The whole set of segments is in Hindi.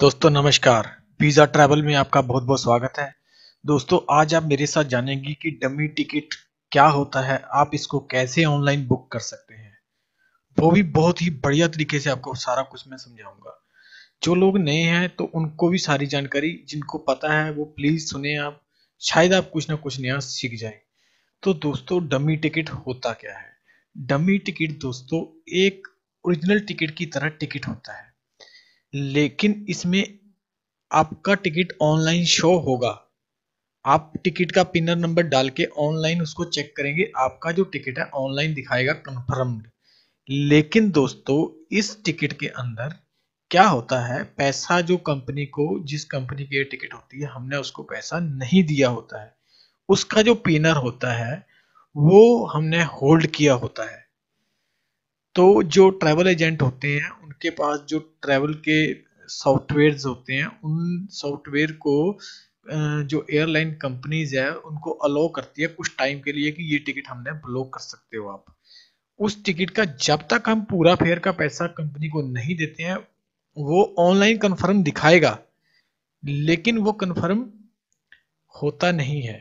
दोस्तों नमस्कार पिज़्ज़ा ट्रैवल में आपका बहुत बहुत स्वागत है दोस्तों आज आप मेरे साथ जानेंगे कि डमी टिकट क्या होता है आप इसको कैसे ऑनलाइन बुक कर सकते हैं वो भी बहुत ही बढ़िया तरीके से आपको सारा कुछ मैं समझाऊंगा जो लोग नए हैं तो उनको भी सारी जानकारी जिनको पता है वो प्लीज़ सुने आप शायद आप कुछ ना कुछ नया सीख जाए तो दोस्तों डमी टिकट होता क्या है डमी टिकट दोस्तों एक ओरिजिनल टिकट की तरह टिकट होता है लेकिन इसमें आपका टिकट ऑनलाइन शो होगा आप टिकट का पिनर नंबर डाल के ऑनलाइन उसको चेक करेंगे आपका जो टिकट है ऑनलाइन दिखाएगा कंफर्म्ड लेकिन दोस्तों इस टिकट के अंदर क्या होता है पैसा जो कंपनी को जिस कंपनी की टिकट होती है हमने उसको पैसा नहीं दिया होता है उसका जो पिनर होता है वो हमने होल्ड किया होता है तो जो ट्रैवल एजेंट होते हैं उनके पास जो ट्रैवल के सॉफ्टवेयर होते हैं उन सॉफ्टवेयर को जो एयरलाइन कंपनीज है उनको अलाउ करती है कुछ टाइम के लिए कि ये टिकट हमने ब्लॉक कर सकते हो आप उस टिकट का जब तक हम पूरा फेयर का पैसा कंपनी को नहीं देते हैं वो ऑनलाइन कंफर्म दिखाएगा लेकिन वो कंफर्म होता नहीं है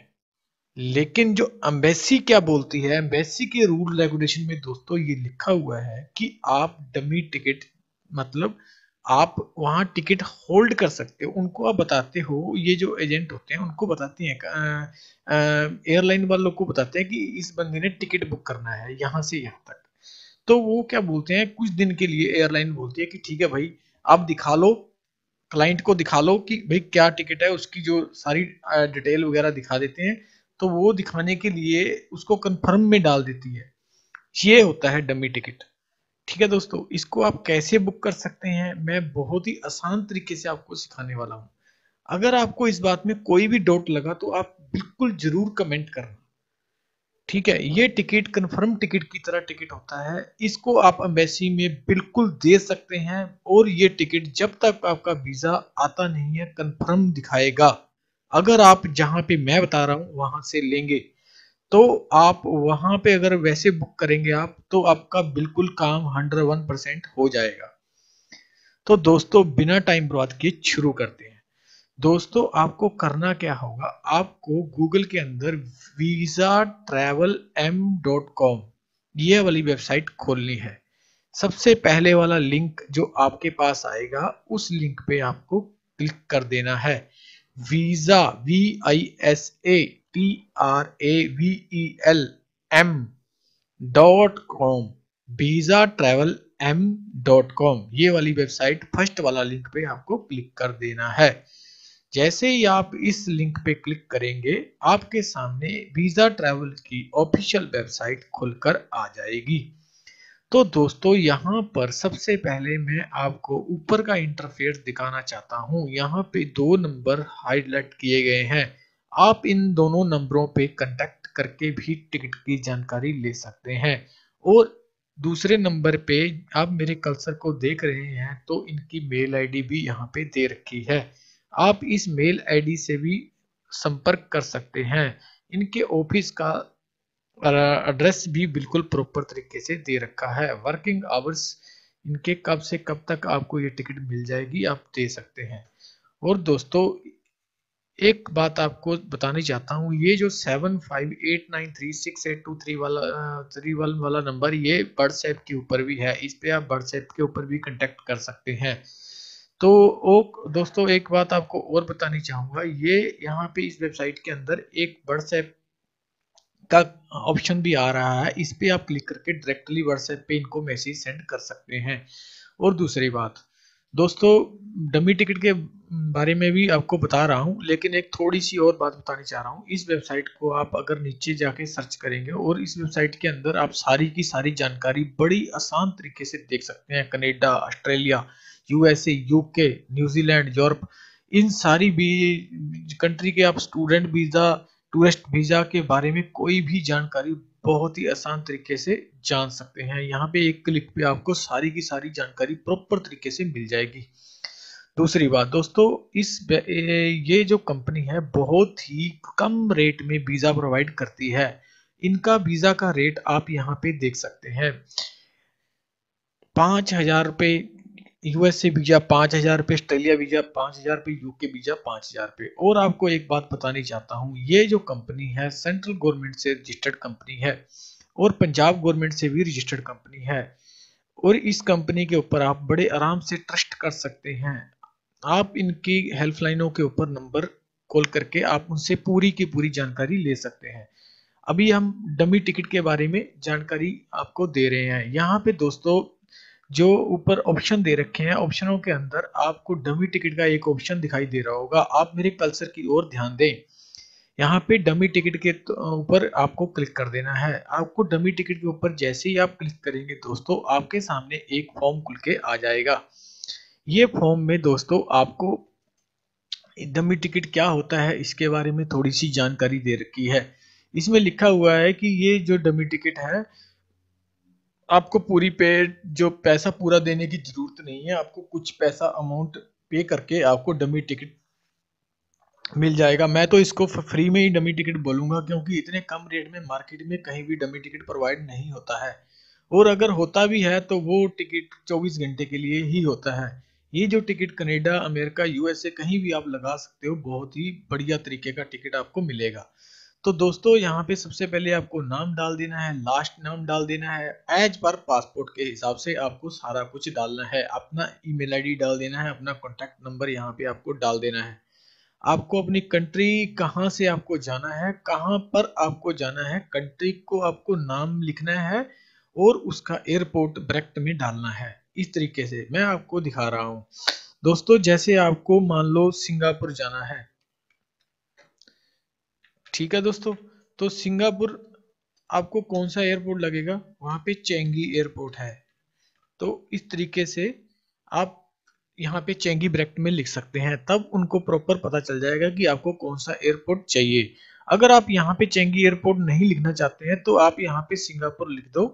लेकिन जो एम्बेसी क्या बोलती है एम्बेसी के रूल रेगुलेशन में दोस्तों ये लिखा हुआ है कि आप डमी टिकट मतलब आप वहाँ टिकट होल्ड कर सकते हो उनको आप बताते हो ये जो एजेंट होते हैं उनको बताते हैं एयरलाइन वालों को बताते हैं कि इस बंदे ने टिकट बुक करना है यहाँ से यहाँ तक तो वो क्या बोलते हैं कुछ दिन के लिए एयरलाइन बोलती है कि ठीक है भाई आप दिखा लो क्लाइंट को दिखा लो कि भाई क्या टिकट है उसकी जो सारी डिटेल वगैरह दिखा देते हैं तो वो दिखाने के लिए उसको कन्फर्म में डाल देती है ये होता है डमी टिकट ठीक है दोस्तों इसको आप कैसे बुक कर सकते हैं मैं बहुत ही आसान तरीके से आपको सिखाने वाला हूं अगर आपको इस बात में कोई भी डाउट लगा तो आप बिल्कुल जरूर कमेंट करना ठीक है ये टिकट कंफर्म टिकट की तरह टिकट होता है इसको आप अम्बेसी में बिल्कुल दे सकते हैं और ये टिकट जब तक आपका वीज़ा आता नहीं है कंफर्म दिखाएगा अगर आप जहां पे मैं बता रहा हूँ वहां से लेंगे तो आप वहां पे अगर वैसे बुक करेंगे आप तो आपका बिल्कुल काम हंड्रेड वन परसेंट हो जाएगा तो दोस्तों बिना टाइम बर्बाद किए शुरू करते हैं दोस्तों आपको करना क्या होगा आपको गूगल के अंदर visa travel M dot com ये वाली वेबसाइट खोलनी है सबसे पहले वाला लिंक जो आपके पास आएगा उस लिंक पे आपको क्लिक कर देना है visa V I S A T R A V E L M dot com visa travel M dot com ये वाली वेबसाइट फर्स्ट वाला लिंक पे आपको क्लिक कर देना है जैसे ही आप इस लिंक पे क्लिक करेंगे आपके सामने वीजा ट्रैवल की ऑफिशियल वेबसाइट खुलकर आ जाएगी तो दोस्तों यहाँ पर सबसे पहले मैं आपको ऊपर का इंटरफेस दिखाना चाहता हूँ यहाँ पे दो नंबर हाईलाइट किए गए हैं आप इन दोनों नंबरों पे कंटेक्ट करके भी टिकट की जानकारी ले सकते हैं और दूसरे नंबर पे आप मेरे कल्सर को देख रहे हैं तो इनकी मेल आईडी भी यहाँ पे दे रखी है आप इस मेल आईडी से भी संपर्क कर सकते हैं इनके ऑफिस का एड्रेस भी बिल्कुल प्रॉपर तरीके से दे रखा है वर्किंग आवर्स इनके कब से कब तक आपको ये टिकट मिल जाएगी आप दे सकते हैं और दोस्तों एक बात आपको बताने चाहता हूँ ये जो seven five eight nine three six eight two three वाला थ्री वन वाला नंबर ये व्हाट्सएप के ऊपर भी है इस पर आप व्हाट्सएप के ऊपर भी कंटेक्ट कर सकते हैं तो ओ दोस्तों एक बात आपको और बतानी चाहूंगा ये यहाँ पे इस वेबसाइट के अंदर एक व्हाट्सएप का ऑप्शन भी आ रहा है इस पर आप क्लिक करके डायरेक्टली व्हाट्सएप पे इनको मैसेज सेंड कर सकते हैं और दूसरी बात दोस्तों डमी टिकट के बारे में भी आपको बता रहा हूँ लेकिन एक थोड़ी सी और बात बतानी चाह रहा हूँ इस वेबसाइट को आप अगर नीचे जाके सर्च करेंगे और इस वेबसाइट के अंदर आप सारी की सारी जानकारी बड़ी आसान तरीके से देख सकते हैं Canada Australia USA UK New Zealand Europe इन सारी भी कंट्री के आप स्टूडेंट वीज़ा टूरिस्ट वीज़ा के बारे में कोई भी जानकारी बहुत ही आसान तरीके से जान सकते हैं यहाँ पे एक क्लिक पे आपको सारी की सारी जानकारी प्रॉपर तरीके से मिल जाएगी दूसरी बात दोस्तों इस ये जो कंपनी है बहुत ही कम रेट में वीज़ा प्रोवाइड करती है इनका वीज़ा का रेट आप यहाँ पे देख सकते हैं पांच हजार रुपये यूएसए वीजा पाँच हज़ार पे ऑस्ट्रेलिया वीजा पाँच हज़ार पे यूके वीजा पाँच हज़ार पे और आपको एक बात बतानी चाहता हूँ ये जो कंपनी है सेंट्रल गवर्नमेंट से रजिस्टर्ड कंपनी है और पंजाब गवर्नमेंट से भी रजिस्टर्ड कंपनी है और इस कंपनी के ऊपर आप बड़े आराम से ट्रस्ट कर सकते हैं आप इनकी हेल्पलाइनों के ऊपर नंबर कॉल करके आप उनसे पूरी की पूरी जानकारी ले सकते हैं अभी हम डमी टिकट के बारे में जानकारी आपको दे रहे हैं यहाँ पे दोस्तों जो ऊपर ऑप्शन दे रखे हैं ऑप्शनों के अंदर आपको डमी टिकट का एक ऑप्शन दिखाई दे रहा होगा आप मेरे कल्सर की ओर ध्यान दें यहाँ पे डमी टिकट के तो, ऊपर आपको क्लिक कर देना है आपको डमी टिकट के ऊपर जैसे ही आप क्लिक करेंगे दोस्तों आपके सामने एक फॉर्म खुल के आ जाएगा ये फॉर्म में दोस्तों आपको डमी टिकट क्या होता है इसके बारे में थोड़ी सी जानकारी दे रखी है इसमें लिखा हुआ है कि ये जो डमी टिकट है आपको पूरी पे जो पैसा पूरा देने की जरूरत नहीं है आपको कुछ पैसा अमाउंट पे करके आपको डमी टिकट मिल जाएगा मैं तो इसको फ्री में ही डमी टिकट बोलूँगा क्योंकि इतने कम रेट में मार्केट में कहीं भी डमी टिकट प्रोवाइड नहीं होता है और अगर होता भी है तो वो टिकट 24 घंटे के लिए ही होता है ये जो टिकट कनेडा अमेरिका यूएसए कहीं भी आप लगा सकते हो बहुत ही बढ़िया तरीके का टिकट आपको मिलेगा तो दोस्तों यहाँ पे सबसे पहले आपको नाम डाल देना है लास्ट नाम डाल देना है एज पर पासपोर्ट के हिसाब से आपको सारा कुछ डालना है अपना ईमेल आईडी डाल देना है अपना कॉन्टैक्ट नंबर यहाँ पे आपको डाल देना है आपको अपनी कंट्री कहाँ से आपको जाना है कहाँ पर आपको जाना है कंट्री को आपको नाम लिखना है और उसका एयरपोर्ट ब्रैक्ट में डालना है इस तरीके से मैं आपको दिखा रहा हूँ दोस्तों जैसे आपको मान लो सिंगापुर जाना है ठीक है दोस्तों तो सिंगापुर आपको कौन सा एयरपोर्ट लगेगा वहां पे चेंगी एयरपोर्ट है तो इस तरीके से आप यहाँ पे चेंगी ब्रैकेट में लिख सकते हैं तब उनको प्रॉपर पता चल जाएगा कि आपको कौन सा एयरपोर्ट चाहिए अगर आप यहाँ पे चेंगी एयरपोर्ट नहीं लिखना चाहते हैं तो आप यहाँ पे सिंगापुर लिख दो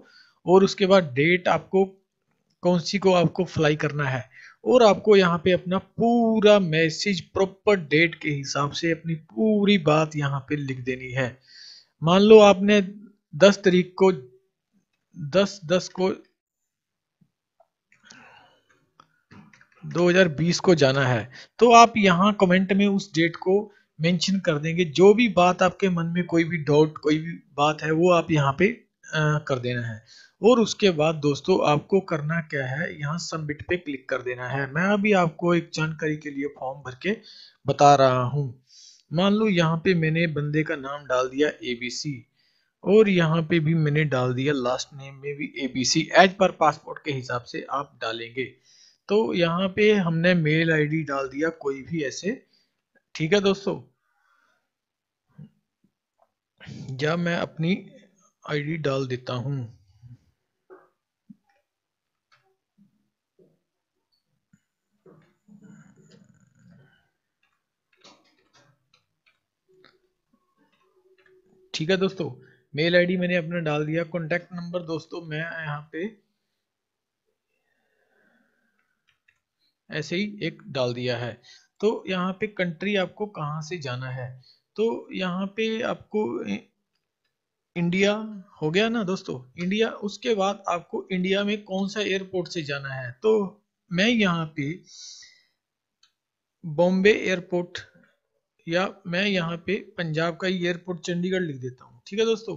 और उसके बाद डेट आपको कौन सी को आपको फ्लाई करना है और आपको यहाँ पे अपना पूरा मैसेज प्रॉपर डेट के हिसाब से अपनी पूरी बात यहाँ पे लिख देनी है मान लो आपने 10 तारीख को 10 10 को 2020 को जाना है तो आप यहाँ कमेंट में उस डेट को मेंशन कर देंगे जो भी बात आपके मन में कोई भी डाउट कोई भी बात है वो आप यहाँ पे कर देना है और उसके बाद दोस्तों आपको करना क्या है यहाँ सबमिट पे क्लिक कर देना है मैं अभी आपको एक जानकारी के लिए फॉर्म भर के बता रहा हूँ मान लो यहाँ पे मैंने बंदे का नाम डाल दिया एबीसी और यहाँ पे भी मैंने डाल दिया लास्ट नेम में भी एबीसी एज पर पासपोर्ट के हिसाब से आप डालेंगे तो यहाँ पे हमने मेल आईडी डाल दिया कोई भी ऐसे ठीक है दोस्तों या मैं अपनी आईडी डाल देता हूं ठीक है दोस्तों मेल आईडी मैंने अपना डाल दिया कॉन्टेक्ट नंबर दोस्तों मैं यहाँ पे ऐसे ही एक डाल दिया है तो यहाँ पे कंट्री आपको कहाँ से जाना है तो यहाँ पे आपको इंडिया हो गया ना दोस्तों इंडिया उसके बाद आपको इंडिया में कौन सा एयरपोर्ट से जाना है तो मैं यहाँ पे बॉम्बे एयरपोर्ट या मैं यहाँ पे पंजाब का ही एयरपोर्ट चंडीगढ़ लिख देता हूँ ठीक है दोस्तों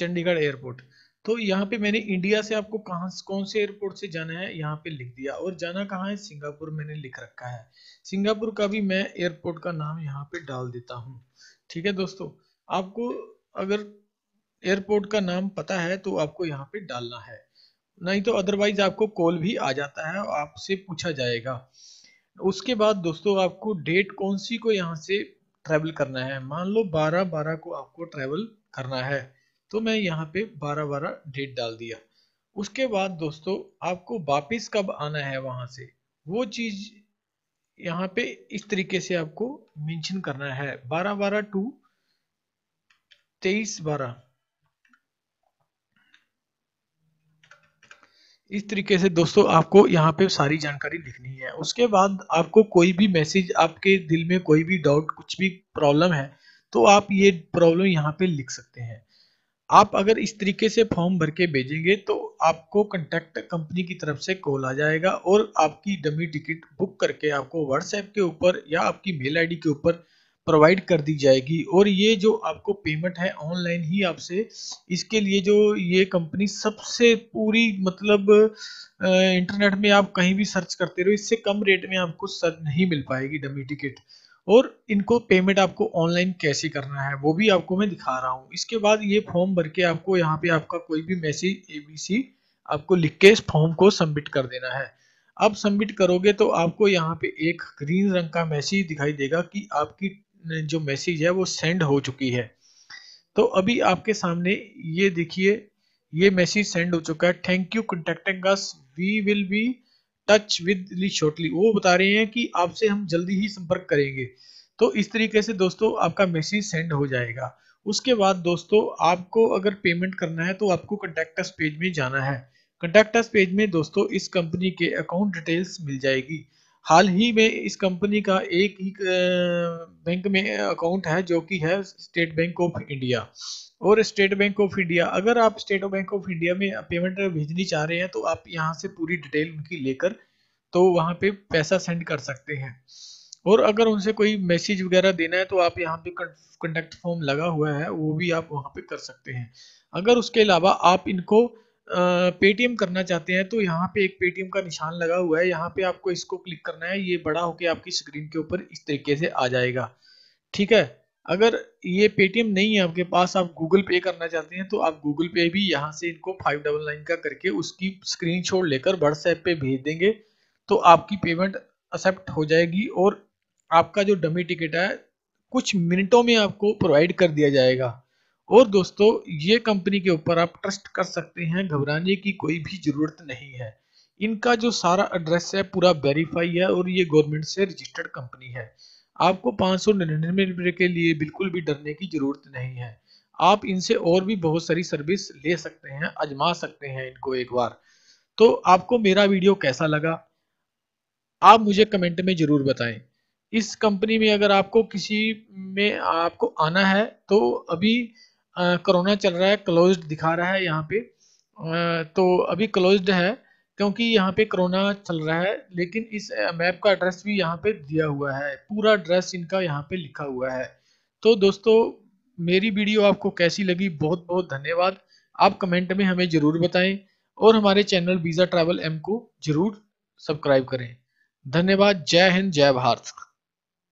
चंडीगढ़ एयरपोर्ट तो यहाँ पे मैंने इंडिया से आपको कहाँ कौन से एयरपोर्ट से जाना है यहाँ पे लिख दिया और जाना कहाँ है सिंगापुर मैंने लिख रखा है सिंगापुर का भी मैं एयरपोर्ट का नाम यहाँ पे डाल देता हूँ ठीक है दोस्तों आपको अगर एयरपोर्ट का नाम पता है तो आपको यहाँ पे डालना है नहीं तो अदरवाइज आपको कॉल भी आ जाता है और आपसे पूछा जाएगा उसके बाद दोस्तों आपको डेट कौन सी को यहाँ से ट्रेवल करना है मान लो बारह बारह को आपको ट्रेवल करना है तो मैं यहाँ पे बारह बारह डेट डाल दिया उसके बाद दोस्तों आपको वापस कब आना है वहां से वो चीज़ यहाँ पे इस तरीके से आपको मेंशन करना है बारह बारह टू तेईस बारह इस तरीके से दोस्तों आपको यहाँ पे सारी जानकारी लिखनी है उसके बाद आपको कोई भी मैसेज आपके दिल में कोई भी डाउट कुछ भी प्रॉब्लम है तो आप ये प्रॉब्लम यहाँ पे लिख सकते हैं आप अगर इस तरीके से फॉर्म भर के भेजेंगे तो आपको कंटेक्ट कंपनी की तरफ से कॉल आ जाएगा और आपकी डमी टिकट बुक करके आपको व्हाट्सएप के ऊपर या आपकी मेल आईडी के ऊपर प्रोवाइड कर दी जाएगी और ये जो आपको पेमेंट है ऑनलाइन ही आपसे इसके लिए जो ये कंपनी सबसे पूरी मतलब इंटरनेट में आप कहीं भी सर्च करते रहो इससे कम रेट में आपको सर्च नहीं मिल पाएगी डमी टिकट और इनको पेमेंट आपको ऑनलाइन कैसे करना है वो भी आपको मैं दिखा रहा हूँ इसके बाद ये फॉर्म भर के आपको यहाँ पे आपका कोई भी मैसेज एबीसी आपको लिख के इस फॉर्म को सबमिट कर देना है अब सबमिट करोगे तो आपको यहाँ पे एक ग्रीन रंग का मैसेज दिखाई देगा कि आपकी जो मैसेज है वो सेंड हो चुकी है तो अभी आपके सामने ये देखिए ये मैसेज सेंड हो चुका है thank you contacting us we will be touch with ली शॉर्टली वो बता रहे हैं कि आपसे हम जल्दी ही संपर्क करेंगे तो इस तरीके से दोस्तों आपका मैसेज सेंड हो जाएगा उसके बाद दोस्तों आपको अगर पेमेंट करना है तो आपको कंटेक्ट पेज में जाना है कंटेक्ट पेज में दोस्तों इस कंपनी के अकाउंट डिटेल्स मिल जाएगी हाल ही में इस कंपनी का एक ही बैंक में अकाउंट है जो कि है स्टेट बैंक ऑफ इंडिया और स्टेट बैंक ऑफ इंडिया अगर आप स्टेट बैंक ऑफ इंडिया में पेमेंट भेजनी चाह रहे हैं तो आप यहां से पूरी डिटेल उनकी लेकर तो वहां पे पैसा सेंड कर सकते हैं और अगर उनसे कोई मैसेज वगैरह देना है तो आप यहाँ पे कंटेक्ट फॉर्म लगा हुआ है वो भी आप वहाँ पे कर सकते हैं अगर उसके अलावा आप इनको पेटीएम करना चाहते हैं तो यहाँ पे एक पेटीएम का निशान लगा हुआ है यहाँ पे आपको इसको क्लिक करना है ये बड़ा होके आपकी स्क्रीन के ऊपर इस तरीके से आ जाएगा ठीक है अगर ये पेटीएम नहीं है आपके पास आप गूगल पे करना चाहते हैं तो आप गूगल पे भी यहाँ से इनको फाइव डबल नाइन का करके उसकी स्क्रीन शॉट लेकर व्हाट्सएप पे भेज देंगे तो आपकी पेमेंट एक्सेप्ट हो जाएगी और आपका जो डमी टिकट है कुछ मिनटों में आपको प्रोवाइड कर दिया जाएगा और दोस्तों ये कंपनी के ऊपर आप ट्रस्ट कर सकते हैं घबराने की कोई भी ज़रूरत नहीं है इनका जो सारा एड्रेस है पूरा वेरीफाई है और ये गवर्नमेंट से रजिस्टर्ड कंपनी है आपको पाँच सौ निन्यानवे रुपये के लिए बिल्कुल भी डरने की ज़रूरत नहीं है आप इनसे और भी बहुत सारी सर्विस ले सकते हैं आजमा सकते हैं इनको एक बार तो आपको मेरा वीडियो कैसा लगा आप मुझे कमेंट में ज़रूर बताएं इस कंपनी में अगर आपको किसी में आपको आना है तो अभी कोरोना चल रहा है क्लोज दिखा रहा है यहाँ पे तो अभी क्लोज है क्योंकि यहाँ पे कोरोना चल रहा है लेकिन इस मैप का एड्रेस भी यहाँ पे दिया हुआ है पूरा एड्रेस इनका यहाँ पे लिखा हुआ है तो दोस्तों मेरी वीडियो आपको कैसी लगी बहुत बहुत धन्यवाद आप कमेंट में हमें ज़रूर बताएं और हमारे चैनल वीज़ा ट्रैवल एम को ज़रूर सब्सक्राइब करें धन्यवाद जय हिंद जय भारत